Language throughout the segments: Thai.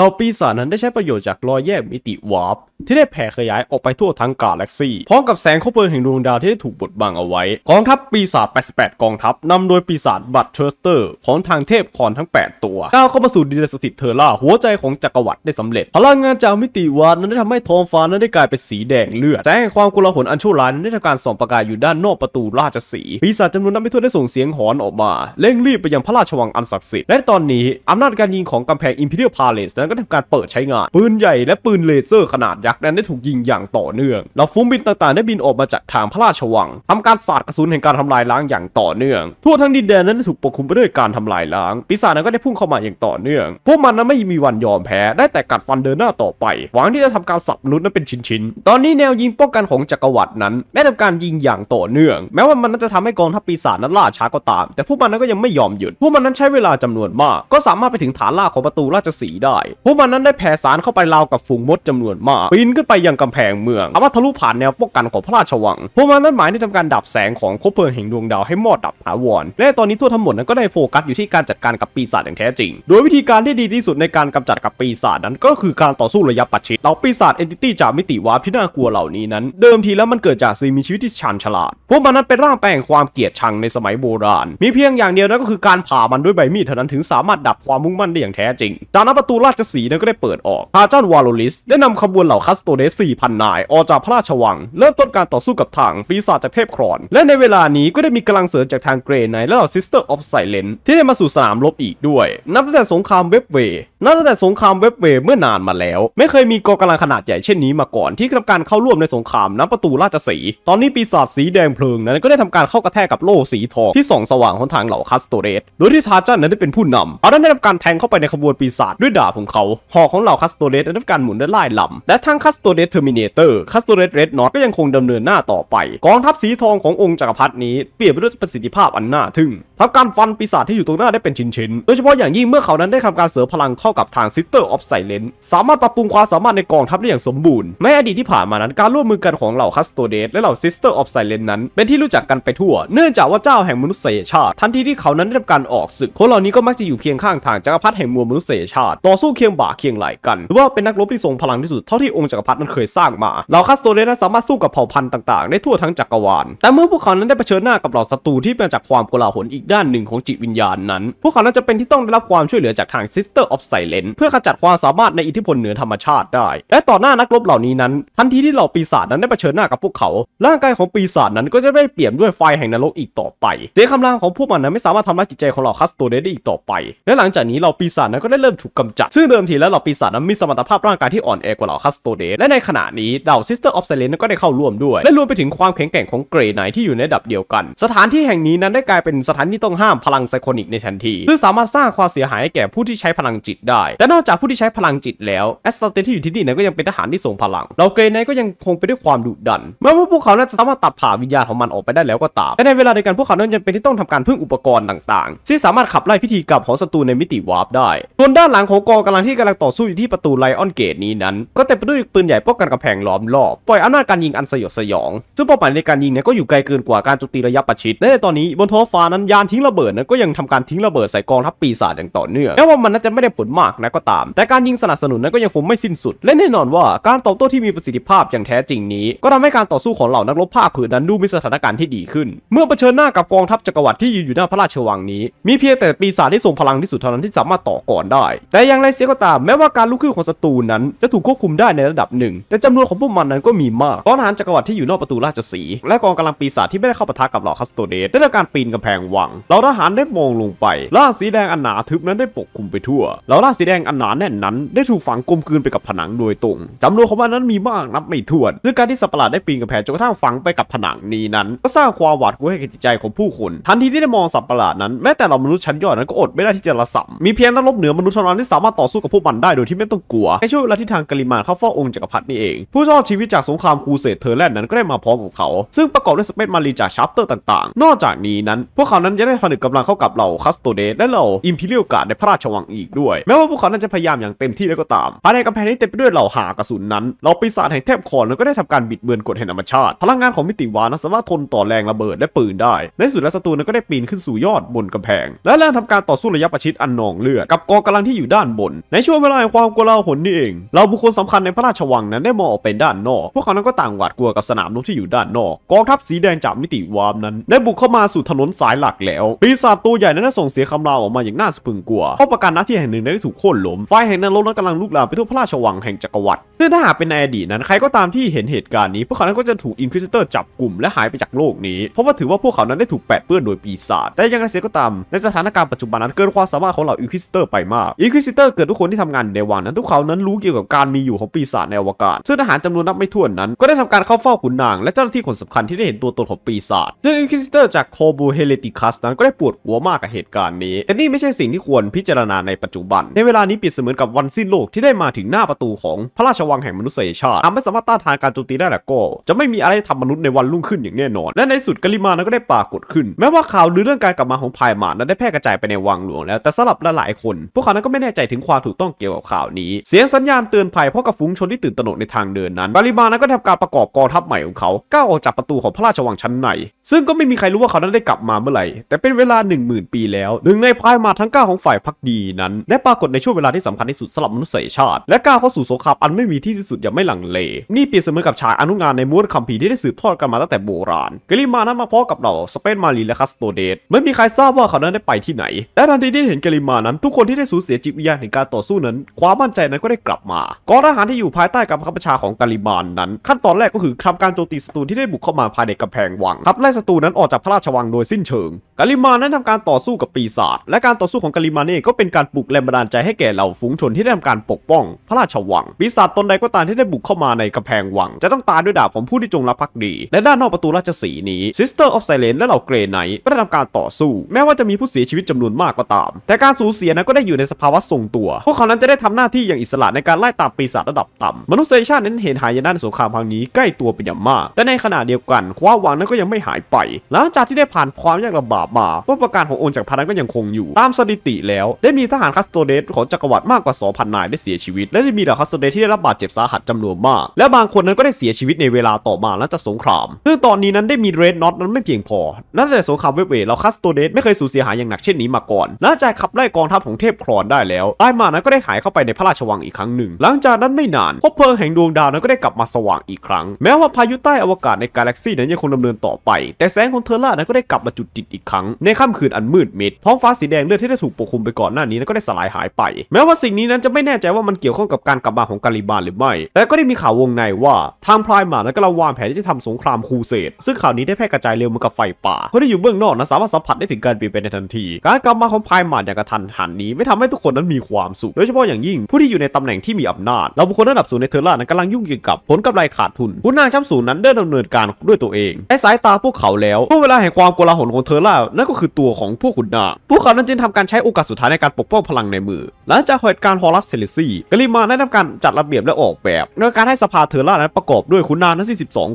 เราปีศาจนั้นได้ใช้ประโยชน์จากรอยแยกมิติวาร์ปที่ได้แผ่ขยายออกไปทั่วทั้งกาแล็กซี่ พร้อมกับแสงคบเพลิงแห่งดวงดาวที่ได้ถูกบดบังเอาไว้ กองทัพปีศาจ 88 กองทัพนำโดยปีศาจบัตเทอร์สเตอร์ของทางเทพคอนทั้ง 8 ตัวก้าวเข้ามาสู่ดินแดนสถิตเทอร่า หัวใจของจักรวรรดิได้สำเร็จ พลังงานจากมิติวานนั้นได้ทำให้ท้องฟ้านั้นได้กลายเป็นสีแดงเลือดแสงงความกลาหลอันชั่วร้ายนั้นได้ทำการส่องประกายอยู่ด้านนอกประตูราชสีปีศาจจำนวนนับไม่ถ้วนได้ส่งเสียงหอนออกมาเร่งรีบไปยังพระราชวังอันศักดิ์สิทธิ์และตอนนี้อำนาจการยิงของกำแพงอิมพีเรียลพาเลสนั้นก็ทำการเปิดใช้งานปืนใหญ่และปืนเลเซอร์ขนาดักษ์นั้นได้ถูกยิงอย่างต่อเนื่องแล้วฟุ้งบินต่างๆได้บินออกมาจากทางพระราชวัง ทำการสาดกระสุนแห่งการทำลายล้างอย่างต่อเนื่อง ทั่วทั้งดินแดนนั้นได้ถูกปกคลุมไปด้วยการทำลายล้าง ปีศาจนั้นก็ได้พุ่งเข้ามาอย่างต่อเนื่อง พวกมันนั้นไม่มีวันยอมแพ้ ได้แต่กัดฟันเดินหน้าต่อไป หวังที่จะทำการสับมนุษย์นั้นเป็นชิ้นๆ ตอนนี้แนวยิงป้องกันของจักรวรรดินั้น ได้ทำการยิงอย่างต่อเนื่อง แม้ว่ามันนั้นจะทำให้กองทัพปีศาจนั้นล่าช้าก็ตาม แต่พวกมันนั้นก็ยังไม่ยอมหยุดพวกมันนั้นใช้เวลาจำนวนมาก ก็สามารถไปถึงฐานล่าของประตูราชสีได้พวกมันนั้นได้แผ่สารเข้าไปราวกับฝูงมดจำนวนมากบินขึ้นไปยังกำแพงเมือง อาวัตทะลุผ่านแนวป้องกันของพระราชวังพวกมันนั้นหมายในทำการดับแสงของคบเพลิงแห่งดวงดาวให้หมอดดับถาวร และตอนนี้ทั่วทั้งหมดนั้นก็ได้โฟกัส อยู่ที่การจัดการกับปีศาจอย่างแท้จริง โดยวิธีการที่ดีที่สุดในการกำจัดกับปีศาจนั้น ก็คือการต่อสู้ระยะประชิด เหล่าปีศาจเอนติตี้จากมิติวาร์ปที่น่ากลัวเหล่านี้นั้น เดิมทีแล้วมันเกิดจากสิ่งมีชีวิตที่ชันฉลาดพวกมันนั้นเป็นร่างแปลงความเกลียดชังในสมัยโบราณ มีเพียงอย่างเดียวนั่นก็คือการผ่ามันด้วยใบมีดเท่านั้นถึงสามารถดับความมุ่งมั่นได้อย่างแท้จริงจากนั้นประตูราชสีนั้นก็ได้เปิดออกพาเจ้าวาโรลิสได้นำขบวนเหล่าคัสโตเดส4,000 นายออกจากพระราชวัง เริ่มต้นการต่อสู้กับทางปีศาจจากเทพครอน และในเวลานี้ก็ได้มีกำลังเสริมจากทางเกรนใน และเหล่าซิสเตอร์ออฟไซเลนที่ได้มาสู่สนามรบอีกด้วย นับตั้งแต่สงครามเว็บเวนับตั้งแต่สงครามเว็บเวเมื่อนานมาแล้ว ไม่เคยมีกองกำลังขนาดใหญ่เช่นนี้มาก่อนที่กำลังการเข้าร่วมในสงครามน้ำประตูราชสี ตอนนี้ปีศาจสีแดงเพลิงนั้นก็ได้ทำการเข้ากระแทกกับโล่สีทองที่ส่องสว่างของทางเหล่าคาสโตเรสโดยที่ทาจันนั้นได้เป็นผู้นำเขาได้ทำการแทงเข้าไปในขบวนปีศาจด้วยดาบของเขา หอกของเหล่าคาสโตเรสได้ทำการหมุนและไล่ลำและทางคาสโตเรสเทอร์มินเตอร์คาสโตเรสเรดนอตก็ยังคงดำเนินหน้าต่อไปกองทัพสีทองขององค์จักรพรรดินี้เปลี่ยนไปด้วยประสิทธิภาพอันน่าทึ่งทำการฟันปีศาจที่อยู่ตรงหน้าได้เป็นชิ้นๆโดยเฉพาะอย่างยิ่งเมื่อเขานั้นได้ทำการเสริมพลังเข้าข้ากับทาง Sister of Silence สามารถปรับปรุงความสามารถในกองทัพได้อย่างสมบูรณ์ในอดีตที่ผ่านมานั้นการร่วมมือกันของเหล่าคัสโตเดส และเหล่า Sister of Silence นั้นเป็นที่รู้จักกันไปทั่ว เนื่องจากว่าเจ้าแห่งมนุษยชาติ ทันทีที่เขานั้นได้รับการออกศึกคนเหล่านี้ก็มักจะอยู่เคียงข้างทางจักรพรรดิแห่งมวลมนุษยชาติต่อสู้เคียงบ่าเคียงไหลกันหรือว่าเป็นนักรบที่ทรงพลังที่สุดเท่าที่องค์จักรพรรดินั้นเคยสร้างมาเหล่าคัสโตเดสสามารถสู้กับเผ่าพันธุ์ต่างๆได้ทั่วทั้งจักรวาลแต่เมื่อพวกเขานั้นได้เผชิญหน้ากับเหล่าศัตรูที่มาจากความโกลาหลอีกด้านหนึ่งของจิตวิญญาณนั้น พวกเขานั้นจะเป็นที่ต้องได้รับความช่วยเหลือจากทางสเตอร์ออฟเลนเพื่อขจัดความสามารถในอิทธิพลเหนือธรรมชาติได้ และต่อหน้านักรบเหล่านี้นั้น ทันทีที่เหล่าปีศาจนั้นได้เผชิญหน้ากับพวกเขา ร่างกายของปีศาจนั้นก็จะได้เปลี่ยนด้วยไฟแห่งนรกอีกต่อไปเสียงคำรามของพวกมันนั้นไม่สามารถทำร้ายจิตใจของเหล่าคัสโตเดได้อีกต่อไป และหลังจากนี้เหล่าปีศาจนั้นก็ได้เริ่มถูกกำจัด ซึ่งเดิมทีแล้วเหล่าปีศาจนั้นมีสมรรถภาพร่างกายที่อ่อนแอกว่าเหล่าคัสโตเดและในขณะนี้เหล่าซิสเตอร์ออฟไซเลนก็ได้เข้าร่วมด้วย และรวมไปถึงความแข็งแกร่งของเกรย์ไนที่อยู่ในดับเดียวกัน สถานที่แห่งนี้นั้นได้กลายเป็นสถานที่ต้องห้ามพลังไซโอนิกในทันทีซึ่งสามารถสร้างความเสียหายแก่ผู้ที่ใช้พลังจิตได้แต่นอกจากผู้ที่ใช้พลังจิตแล้วแอสตาเตนที่อยู่ที่นี่นั้นก็ยังเป็นทหารที่ส่งพลัง เราเกร์นั้นก็ยังคงไปด้วยความดุดันแม้ว่าพวกเขานั้นจะสามารถตัดผ่าวิญญาณของมันออกไปได้แล้วก็ตามแต่ในเวลาเดียวกันพวกเขานั้นยังเป็นที่ต้องทำการพึ่งอุปกรณ์ต่างๆที่สามารถขับไล่พิธีกรรมของศัตรูในมิติวาร์ปได้ส่วนด้านหลังของกองกำลังที่กำลังต่อสู้อยู่ที่ประตูไลออนเกตนี้นั้น ก็เต็มไปด้วยปืนใหญ่ป้องกันกำแพงล้อมรอบปล่อยอำนาจการยิงอันสยดสยองซึ่งเป้าหมายในการยิงนี้นก็อยู่ไกลเกินกว่าการจุตีระยะประชิดและในตอนนี้บนท้องฟ้านั้นยานทิ้งระเบิดนั้นก็ยังทำการทิ้งระเบิดใส่กองทัพปีศาจอย่างต่อเนื่องแม้ว่ามันน่าจะไม่ได้ผลมากนะก็ตาม แต่การยิงสนับสนุนนั้นก็ยังคงไม่สิ้นสุด และแน่นอนว่าการตอบโต้ที่มีประสิทธิภาพอย่างแท้จริงนี้ ก็ทำให้การต่อสู้ของเหล่านักรบภาคผืนนั้นดูมีสถานการณ์ที่ดีขึ้น เมื่อเผชิญหน้ากับกองทัพจักรวรรดิที่ยืนอยู่หน้าพระราชวังนี้ มีเพียงแต่ปีศาจที่ทรงพลังที่สุดเท่านั้นที่สามารถต่อก่อนได้ แต่อย่างไรเสียก็ตามแม้ว่าการลุกขึ้นของศัตรูนั้นจะถูกควบคุมได้ในระดับหนึ่ง แต่จำนวนของพวกมันนั้นก็มีมากกองทหารจักรวรรดิที่อยู่นอกประตูราชสี และกองกำลังปีศาจที่ไม่ได้เข้าปะทะกับเหล่าคาสโตเดสได้ทำการปีนกำแพงวังเหล่าทหารได้มองลงไปล่าสีแดงอันหนาทึบนั้นได้ปกคลุมไปทั่วเหล่าาสีแดงอันหนาแน่นนั้น ได้ถูกฝังกลมกลืนไปกับผนังโดยตรง จำนวนของมันนั้นมีมากนับไม่ถ้วนด้วยการที่สัตว์ประหลาดได้ปีนกระแพงจนกระทั่งฝังไปกับผนังนี้นั้น ก็สร้างความหวาดกลัวให้กับจิตใจของผู้คน ทันทีที่ได้มองสัตว์ประหลาดนั้น แม้แต่เรามนุษย์ชั้นยอดนั้นก็อดไม่ได้ที่จะระสำมีเพียงนักรบเหนือมนุษย์เท่านั้นที่สามารถต่อสู้กับพวกมันได้โดยที่ไม่ต้องกลัวในช่วงเวลาที่ทางกลิมานเข้าเฝ้าองค์จักรพรรดินี่เอง ผู้รอดชีวิตจากสงครามคูเสตเทอร์แลนด์นั้น ก็ได้มาพร้อมกับเขา ซึ่งประกอบด้วยสเปซมารีจากชาร์ปเตอร์ต่างๆ นอกจากนี้นั้น พวกเขานั้นยังได้ผนึกกำลังเข้ากับเหล่าคัสโตเดสและเหล่าอิมพีเรียลการ์ดในพระราชวังอีกด้วยแว่าพวกเขานั้นจะพยายามอย่างเต็มที่แล้วก็ตามภายในกำแพงนี้เต็มไปด้วยเหล่าหากระสุนนั้นเหล่าปีศาจแห่งเทพคอนแล้วก็ได้ทำการบิดเบือนกฎแห่งธรรมชาติพลังงานของมิติวานั้นสามารถทนต่อแรงระเบิดและปืนได้ ในสุดแล้วศัตรูนั้นก็ได้ปีนขึ้นสู่ยอดบนกำแพง และเริ่มทำการต่อสู้ระยะประชิดอันนองเลือดกับกองกำลังที่อยู่ด้านบน ในช่วงเวลาแห่งความกลาหลนี่เองเราบุคคลสำคัญในพระราชวังนั้นได้มองออกไปด้านนอก พวกเขานั้นก็ต่างหวาดกลัวกับสนามรบที่อยู่ด้านนอก กองทัพสีแดงจากมิติวานั้น ได้บุกเข้ามาสู่ถนนสายหลักแล้วปีศาจตัวใหญ่นั้นได้ส่งเสียงคำรามออกมาอย่างน่าสะพรึงกลัวเพราะประการหน้าที่แห่งหนึ่งได้ถถูกโค่นล้มไฟแห่งนรกนั้นกำลังลุกลามไปทั่วพระราชวังแห่งจักรวรรดิซึ่งถ้าหากเป็นในอดีตนั้น ใครก็ตามที่เห็นเหตุการณ์นี้พวกเขานั้นก็จะถูกอินควิซิเตอร์จับกลุ่มและหายไปจากโลกนี้ เพราะว่าถือว่าพวกเขานั้นได้ถูกแปดเปื้อนโดยปีศาจ แต่ยังไงเสียก็ตามในสถานการณ์ปัจจุบันนั้นเกินความสามารถของเหล่าอินควิซิเตอร์ไปมาก อินควิซิเตอร์เกิดทุกคนที่ทำงานในวังนั้น ทุกเขานั้นรู้เกี่ยวกับการมีอยู่ของปีศาจในอวกาศ ซึ่งทหารจำนวนนับไม่ถ้วนนั้น ก็ได้ทำการเข้าเฝ้าขุนนาง และเจ้าหน้าที่คนสำคัญที่ได้เห็นตัวตนของปีศาจซึ่งอินควิซิเตอร์จากโคบูเฮเลติคัสนั้นก็ได้ปวดหัวมากกับเหตุการณ์นี้แต่นี่ไม่ใช่สิ่งที่ควรพิจารณาในปัจจุบันในเวลานี้เปรียบเสมือนกับวันสิ้นโลกที่ได้มาถึงหน้าประตูของพระราชวังแห่งมนุษยชาติทำให้สามารถต้านทานการโจมตีได้แล้วก็จะไม่มีอะไรทำมนุษย์ในวันรุ่งขึ้นอย่างแน่นอนและในสุดกาลิมานั้นก็ได้ปรากฏขึ้น แม้ว่าข่าวลือเรื่องการกลับมาของพายมานั้นได้แพร่กระจายไปในวังหลวงแล้วแต่สำหรับหลายๆคน พวกเขานั้นก็ไม่แน่ใจถึงความถูกต้องเกี่ยวกับข่าวนี้ เสียงสัญญาณเตือนภัยเพราะกับฝูงชนที่ตื่นตระหนกในทางเดินนั้นกาลิมานั้นก็ทำการประกอบกองทัพใหม่ของเขาก้าวออกจากประตูของพระราชวังชั้นในซึ่งก็ไม่มีใครรู้ว่าเขานั้นได้กลับมาเมื่อไหร่ แต่เป็นเวลา 10,000 ปีแล้วหนึ่งในพายมาทั้ง9ของฝ่ายพักดีนั้นได้ปราากฏในช่วงเวลาที่สำคัญที่สุดสำหรับมนุษยชาติและก้าวเข้าสู่สงครามอันไม่มีที่สิ้นสุดอย่างไม่หลังเล นี่เปรียบเสมือนกับฉากอนุงานในม้วนคัมภีร์ที่ได้สืบทอดกันมาตั้งแต่โบราณกลิมานั้นมาพร้อมกับเราสเปนมาลี และคาสโตเดตไม่มีใครทราบว่าเขานั้นได้ไปที่ไหนและทันทีที่เห็นกลิมานั้นทุกคนที่ได้สูญเสียจิตวิญญาณในการต่อสู้นั้นความมั่นใจนั้นก็ได้กลับมากองทหารที่อยู่ภายใต้การบังคับบัญชาของกลิมานนั้น ขั้นตอนแรกก็คือทำการโจมตีศัตรูที่ได้บุกเข้ามาภายในกำแพงวังทับไล่ศัตรูนั้นออกจากพระราชวังโดยสิ้นเชิงกลิมานั้นทำการต่อสู้กับปีศาจและการต่อสู้ของกลิมาเน่ก็เป็นการปลุกแรงบันดาลใจให้แก่เหล่าฝูงชนที่ได้ทำการปกป้อง พระราชวัง ปีศาจตนใดก็ตามที่ได้บุกเข้ามาในกำแพงวัง จะต้องตายด้วยดาบของผู้ที่จงรักภักดี และด้านนอกประตูราชสีนี้ Sister of Silence และเหล่าเกรไนท์ก็ได้ทำการต่อสู้ แม้ว่าจะมีผู้เสียชีวิตจำนวนมากก็ตาม แต่การสูญเสียนั้นก็ได้อยู่ในสภาวะทรงตัวพวกเขานั้นจะได้ทำหน้าที่อย่างอิสระในการไล่ตามปีศาจระดับต่ำมนุษยชาตินั้นเห็นหายนะในสงครามครั้งนี้ใกล้ตัวเป็นอย่างมาก แต่ในขณะเดียวกันความหวังนั้นก็ยังไม่หายไป หลังจากที่ได้ผ่านความยากลำบากมาพวกประการขององค์จากรพนรดิก็ยังคงอยู่ ตามสถิติแล้วได้มีทหารคาสโตเดสของจักรวรรดิมากกว่า2,000นายได้เสียชีวิตและได้มีเหล่าคัสเดที่ได้รับบาดเจ็บสาหัสจำนวนมาก และบางคนนั้นก็ได้เสียชีวิตในเวลาต่อมาหลังจากสงครามซึ่งตอนนี้นั้นได้มีเรดน็อตนั้นไม่เพียงพอ นั่นแต่สงครามเวเวเราคัสเดสไม่เคยสูญเสียหายอย่างหนักเช่นนี้มาก่อนนลาจากขับไล่กองทัพของเทพครอนได้แล้วไอมานั้นก็ได้หายเข้าไปในพระราชวังอีกครั้งหนึ่ง หลังจากนั้นไม่นาน พบเพลิงแห่งดวงดาวนั้นก็ได้กลับมาสว่างอีกครั้งแม้ว่าพายุใต้อวกาศในกาแล็กซี่นั้นยังคงดำเนินต่อไปแต่แสงของเทอร่านั้นก็ได้กลับมาจุดจิตอีกครั้ง ในค่ำคืนอันมืดมิดท้องฟ้าสีแดงเลือดที่ได้ถูกปกคลุมไปก่อนหน้านี้นั้นก็ได้สลายหายายไปแม้ว่าสิ่งนี้นั้นจะไม่แน่ใจว่ามันเกี่ยวข้องกับการกลับมาของกาลิบานหรือไม่ แต่ก็ได้มีข่าววงในว่าทางพรายมานั้นกำลังวางแผนที่จะทำสงครามคูเซตซึ่งข่าวนี้ได้แพร่กระจายเร็วมือนกับไฟป่า คนที่อยู่เบื้องนอกนะสามารถสัมผัสได้ถึงการเปลี่ยนแปลงในทันที การกลับมาของพรายมาอย่างกระทันหันนี้ ไม่ทำให้ทุกคนนั้นมีความสุข โดยเฉพาะอย่างยิ่งผู้ที่อยู่ในตำแหน่งที่มีอำนาจเราบุคคลระดับสูงในเทอร์ล่านั้นกำลังยุ่งเกี่ยวกับผลกำไรขาดทุนผู้นางช้ำสูงนั้นเดินดำเนินการด้วยตัวเองใ้สายตาพวกเขาแล้วเมื่อเวลาแห่งความโกลาหลของเทอร์ล่านั่นก็คือตัวของพวกขุนนางพวกเขานั้นจึงทำการใช้โอกาสสุดท้ายในการปกป้องพลังในมืหลังจากเหตุการณ์ฮอลัสเซลิซีกลิมาได้ทำการจัดระเบียบและออกแบบโดยการให้สภาเทอร่านั้นประกอบด้วยขุนนางทั้ง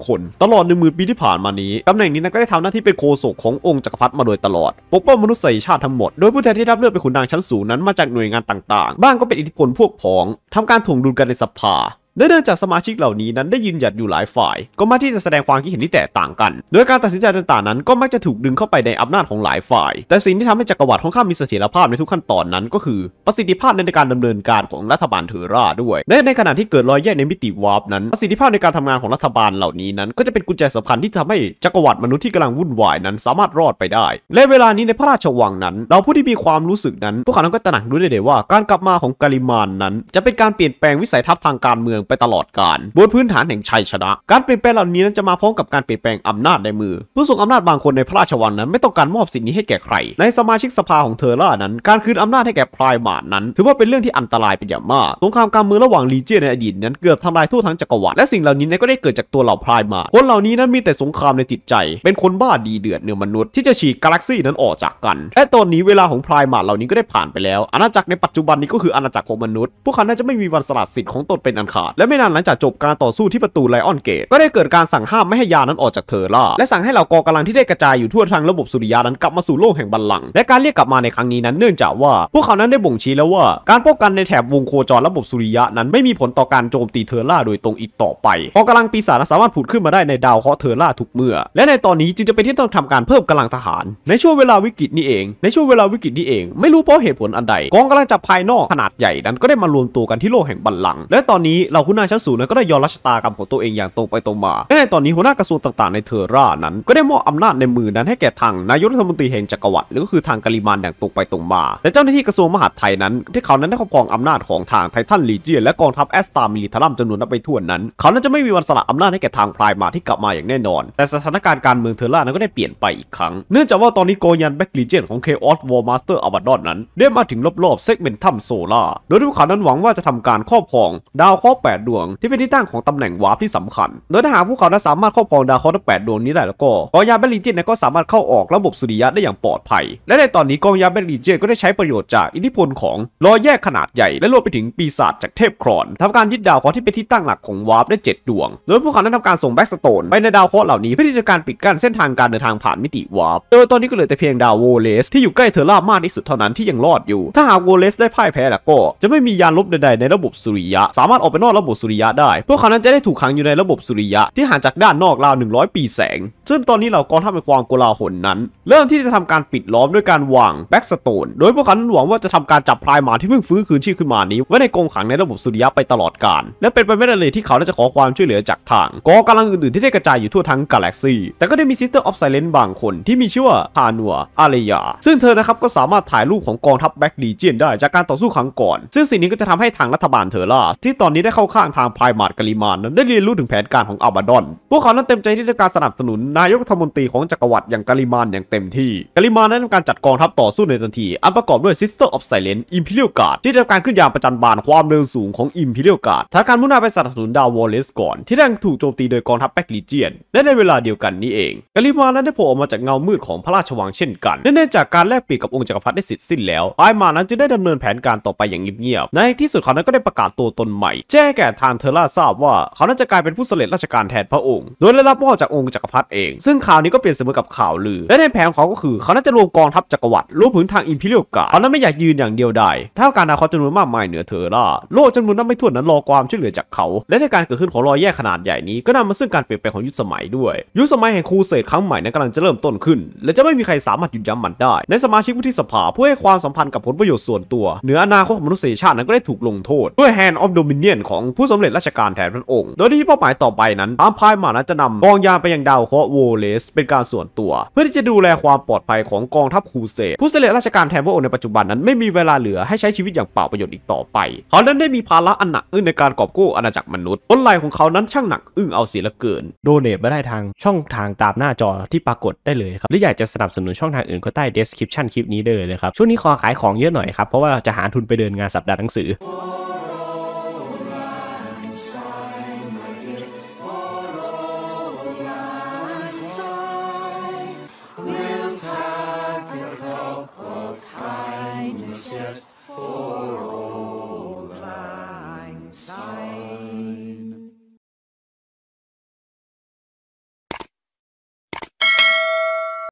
42คน ตลอด1มื่นปีที่ผ่านมานี้ตำแหน่งนี้นั้นก็ได้ทำหน้าที่เป็นโคษกขององค์จักรพรรดิมาโดยตลอด ปกป้องมนุษยชาติทั้งหมด โดยผู้แทนที่รับเลือกเป็นขุนนางชั้นสูงนั้นมาจากหน่วยงานต่างๆ บ้างก็เป็นอิทธิพลพวกพ้องทำการถ่วงดุลกันในสภาเนื่องจากสมาชิกเหล่านี้นั้น ได้ยืนหยัดอยู่หลายฝ่าย ก็มักที่จะแสดงความคิดเห็นที่แตกต่างกันโดยการตัดสินใจต่างๆนั้น ก็มักจะถูกดึงเข้าไปในอำนาจของหลายฝ่าย แต่สิ่งที่ทำให้จักรวรรดิค่อนข้างมีเสถียรภาพในทุกขั้นตอนนั้น ก็คือประสิทธิภาพในการดำเนินการของรัฐบาลเทอร่าด้วยและในขณะที่เกิดรอยแยกในมิติวาร์ปนั้นประสิทธิภาพในการทำงานของรัฐบาลเหล่านี้นั้นก็จะเป็นกุญแจสำคัญที่ทำให้จักรวรรดิมนุษย์ที่กำลังวุ่นวายนั้นสามารถรอดไปได้ และเวลานี้ในพระราชวังนั้นเราผู้ที่มีความรู้สึกนั้น พวกเขาต้นก็ตระหนักด้วยเลยว่า การกลับมาของกาลิมานนั้น จะเป็นการเปลี่ยนแปลงวิสัยทัศน์ทางการเมืองงไปตลอดกาลบนพื้นฐานแห่งชัยชนะ การเปลี่ยนแปลงเหล่านี้นั้นจะมาพร้อมกับการเปลี่ยนแปลงอำนาจในมือผู้ทรงอำนาจบางคนในพระราชวังนั้น ไม่ต้องการมอบสิ่งนี้ให้แก่ใครใน สมาชิกสภาของเทอร่านั้น การคืนอำนาจให้แก่พลายหมาดนั้น ถือว่าเป็นเรื่องที่อันตรายเป็นอย่างมากสงครามการเมืองระหว่างลีเจียในอดีตนั้นเกือบทำลายทั่วทั้งจักรวรรดิและสิ่งเหล่านี้นั้นก็ได้เกิดจากตัวเหล่าพลายหมาดคนเหล่านี้นั้นมีแต่สงครามในจิตใจ เป็นคนบ้าดีเดือดเหนือมนุษย์ที่จะฉีกกาแล็กซี่นั้นออกจากกันและตอนนี้เวลาของพลายหมาดเหล่านี้ก็ได้ผ่านไปแล้วอาณาจักรในปัจจุบันนี้ก็คืออาณาจักรของมนุษย์ พวกเขาน่าจะไม่มีวันสลัดสิทธิ์ของตนเป็นอันขาและไม่นานหลังจากจบการต่อสู้ที่ประตูไลออนเกต ก็ได้เกิดการสั่งห้าม ไม่ให้ยานั้นออกจากเธอล่าและสั่งให้เหล่ากองกำลังที่ได้กระจาย อยู่ทั่วทั้งระบบสุริยานั้นกลับมาสู่โลกแห่งบัลลังก์และการเรียกกลับมาในครั้งนี้นั้นเนื่องจากว่า พวกเขานั้นได้บ่งชี้แล้วว่า การป้องกันในแถบวงโคจรระบบสุริยะนั้นไม่มีผลต่อการโจมตีเทอร่าโดยตรงอีกต่อไปกองกำลังปีศาจสามารถผุดขึ้นมาได้ในดาวเคราะห์เทอร่าทุกเมื่อและในตอนนี้จึงจะเป็นที่ต้องทำการเพิ่มกำลังทหารในช่วงเวลาวิกฤตนี้เองในช่วงเวลาวิกฤตนี้เองไม่รู้เพราะเหตุผลอันใดกองกำลังจากภายนอกขนาดใหญ่ นั้นก็ได้มารวมตัวกันที่โลกแห่งบัลลังก์และตอนนี้เคุณนายชั้นสูงนั้นก็ได้ยอมรับชะตากรรมของตัวเองอย่างตรงไปตรงมาและในตอนนี้หัวหน้ากระทรวงต่างๆในเทอร่านั้น ก็ได้มอบอำนาจในมือนั้น ให้แก่ทางนายกรัฐมนตรีแห่งจักรวรรดิหรือก็คือทางกาลิมานอย่างตรงไปตรงมาแต่เจ้าหน้าที่กระทรวงมหาดไทยนั้น ที่เขานั้นได้ครอบครองอำนาจของทางไททันลีเจียนและกองทัพแอสตามิลิทารัมจำนวนนับไปถ้วนนั้นเขานั้นจะไม่มีวันสละอำนาจให้แก่ทางพรายมาที่กลับมาอย่างแน่นอน แต่สถานการณ์การเมืองเทอร่านั้นก็ได้เปลี่ยนไปอีกครั้งเนื่องจากว่าตอนนี้โกยันแบ็กลีเจียนของเคออสวอร์มาสเตอร์อวาดอนนั้นได้มาถึงรอบๆเซกเมนต์ถ้ำโซล่าโดยที่เขานั้นหวังว่าจะทำการครอบครองดาวคราแ8ดวงที่เป็นที่ตั้งของตำแหน่งวาร์ปที่สำคัญ โดยถ้าหากพวกเขาสามารถครอบครองดาวเคราะห์ทั้ง8ดวงนี้ได้แล้วก็กองยานบลิจิตก็สามารถเข้าออกระบบสุริยะได้อย่างปลอดภัย และในตอนนี้กองยานบลิจิตก็ได้ใช้ประโยชน์จากอิทธิพลของรอยแยกขนาดใหญ่และรวมไปถึงปีศาจจากเทพครอนทำการยึดดาวเคราะห์ที่เป็นที่ตั้งหลักของวาร์ปได้ 7ดวง โดยพวกเขาได้ทำการส่งแบ็กสโตน ไปในดาวเคราะห์เหล่านี้เพื่อที่จะการปิดกั้นเส้นทางการเดินทางผ่านมิติวาร์ปโดยตอนนี้ก็เหลือแต่เพียงดาวโวเลส ที่อยู่ใกล้เทอร่ามากที่สุดเท่านั้นที่ยังรอดอยู่ ถ้าหากโวเลสได้พ่ายแพ้แล้วก็ จะไม่มียานลบใดๆในระบบสุริยะสามารถออกไปนอกระระบบสุริยะได้พวกเขานั้นจะได้ถูกขังอยู่ในระบบสุริยะที่ห่างจากด้านนอกราว 100 ปีแสง ซึ่งตอนนี้เหล่ากองทัพในความโกลาหลนั้น เริ่มที่จะทำการปิดล้อมด้วยการวางแบ็กสโตนโดยพวกเขาหวังว่าจะทำการจับพลายหมาที่เพิ่งฟื้นคืนชีพขึ้นมานี้ ไว้ในกองขังในระบบสุริยะไปตลอดกาลและเป็นไปไม่ได้เลยที่เขาจะขอความช่วยเหลือจากทาง กองกำลังอื่น ๆ ที่ได้กระจายอยู่ทั่วทั้งกาแล็กซีแต่ก็ได้มีซิสเตอร์ออฟไซเลนบางคนที่มีชื่อว่าฮานัวอารยยซึ่งเธอนะครับก็สามารถถ่ายรูปของกองทัพแบ็กดีเจียนได้จากการต่อสู้ครั้งก่อน ซึ่งสิ่งนี้ก็จะทำให้ทางรัฐบาลเทอร่าที่ตอนนี้ได้เข้าข้างทางพายมาดกาลิมานนั้นได้เรียนรู้ถึงแผนการของอัลบาดอน พวกเขานั้นเต็มใจที่จะการสนับสนุน นายกรัฐมนตรีของจักรวรรดิอย่างกาลิมาน อย่างเต็มที่ กาลิมานนั้นทำการจัดกองทัพต่อสู้ในทันที อันประกอบด้วย s i s t e อ of s i l e n อิมพิเรียลการ์ดที่ทำการขึ้นยามประจันบานความเร็วสูงของมพ p เรียลการ์ดทางการมุ่งหน้าไปสนับสนุนดาววอลเลสก่อน ที่ได้ถูกโจมตีโดยกองทัพแบกลีเจียนและในเวลาเดียวกันนี้เองกาลิมานนั้นได้โผล่ออกมาจากเงามืดของพระราชวังเช่นกันเนื่องจากการแลกเปลี่ยนกับองค์จักรพรรดิได้เสร็จสิ้นแล้วไอมานั้นจึงได้ดำเนินแผนการต่อไปอย่างเงียบๆในที่สุดเขานั้นก็ได้ประกาศตัวตนใหม่ แจ้งแกก่ทางเทอล่าทราบว่าเขาน่าจะกลายเป็นผู้สำเร็จราชการแทนพระองค์ โดยได้รับมอบจากองค์จักรพรรดิเอง ซึ่งข่าวนี้ก็เปลี่ยนเสมอกับข่าวลือ และในแผนของเขาก็คือเขาน่าจะรวมกองทัพจักรวรรดิรวมถึงทางอิมพีเรียลการเขานั้นไม่อยากยืน อย่างเดียวได้ ถ้าการนาคอจำนวนมากมายเหนือเทอล่า โลกจำนวนนับไม่ถ้วนนั้นรอความช่วยเหลือจากเขา และในการเกิดขึ้นของรอยแยกขนาดใหญ่นี้ก็นำมาซึ่งการเปลี่ยนแปลงของยุคสมัยด้วย ยุคสมัยแห่งครูเสดครั้งใหม่นั้นกำลังจะเริ่มต้นขึ้น และจะไม่มีใครสามารถหยุดยั้งมันได้ ในสมาชิกวุฒิสภาผู้ให้ความสัมพันธ์กับผลประโยชน์ส่วนตัวเหนืออนาคตของมนุษยชาตินั้นก็ได้ถูกลงโทษด้วยแฮนด์ออฟโดมิเนียนของของผู้สำเร็จราชการแทนพระองค์ โดยที่เป้าหมายต่อไปนั้น ตามพายมานั้นจะนำกองยาไปยังดาวเคราะห์โวเลสเป็นการส่วนตัว เพื่อที่จะดูแลความปลอดภัยของกองทัพคูเซผู้สำเร็จราชการแทนพระองค์ในปัจจุบันนั้นไม่มีเวลาเหลือให้ใช้ชีวิตอย่างเปล่าประโยชน์อีกต่อไป เขานั้นได้มีภาระอันหนักอึ้งในการกอบกู้อาณาจักรมนุษย์ต้นลน์ของเขานั้นช่างหนักอึ้งเอาเสียละเกิน โดเนทมาได้ทางช่องทางตามหน้าจอที่ปรากฏได้เลยครับ หรืออยากจะสนับสนุนช่องทางอื่นก็ใต้ description คลิปนี้ได้เลยครับ ช่วงนี้ขอขายของเยอะหน่อยครับเพราะว่าจะหาทุนไปเดินงานสัปดาห์หนังสือ